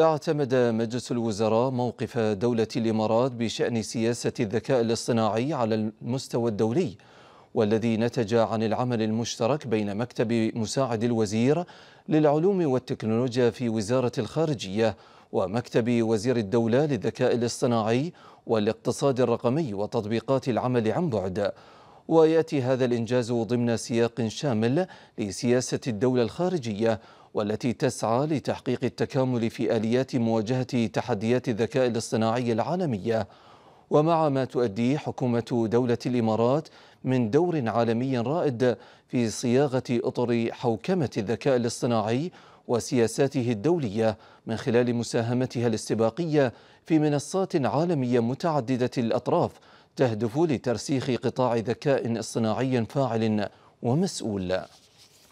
اعتمد مجلس الوزراء موقف دولة الإمارات بشأن سياسة الذكاء الاصطناعي على المستوى الدولي والذي نتج عن العمل المشترك بين مكتب مساعد الوزير للعلوم والتكنولوجيا في وزارة الخارجية ومكتب وزير الدولة للذكاء الاصطناعي والاقتصاد الرقمي وتطبيقات العمل عن بعد ويأتي هذا الإنجاز ضمن سياق شامل لسياسة الدولة الخارجية والتي تسعى لتحقيق التكامل في آليات مواجهة تحديات الذكاء الاصطناعي العالمية ومع ما تؤديه حكومة دولة الإمارات من دور عالمي رائد في صياغة أطر حوكمة الذكاء الاصطناعي وسياساته الدولية من خلال مساهمتها الاستباقية في منصات عالمية متعددة الأطراف تهدف لترسيخ قطاع ذكاء اصطناعي فاعل ومسؤول